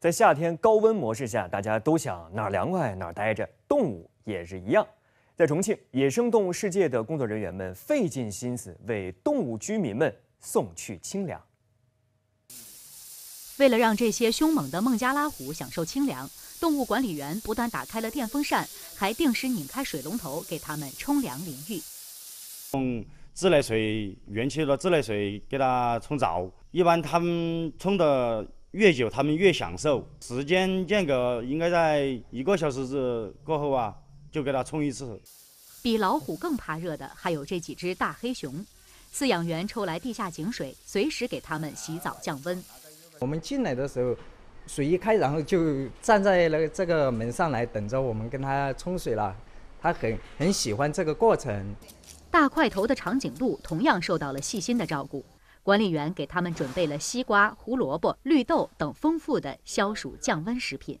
在夏天高温模式下，大家都想哪儿凉快哪儿待着，动物也是一样。在重庆野生动物世界的工作人员们费尽心思为动物居民们送去清凉。为了让这些凶猛的孟加拉虎享受清凉，动物管理员不但打开了电风扇，还定时拧开水龙头给它们冲凉淋浴。用自来水园区的自来水给它冲澡，一般它们冲的。越久，他们越享受。时间间隔应该在一个小时之过后啊，就给它冲一次。比老虎更怕热的还有这几只大黑熊，饲养员抽来地下井水，随时给它们洗澡降温。我们进来的时候，水一开，然后就站在了这个门上来等着我们跟它冲水了。它很很喜欢这个过程。大块头的长颈鹿同样受到了细心的照顾。管理员给他们准备了西瓜、胡萝卜、绿豆等丰富的消暑降温食品。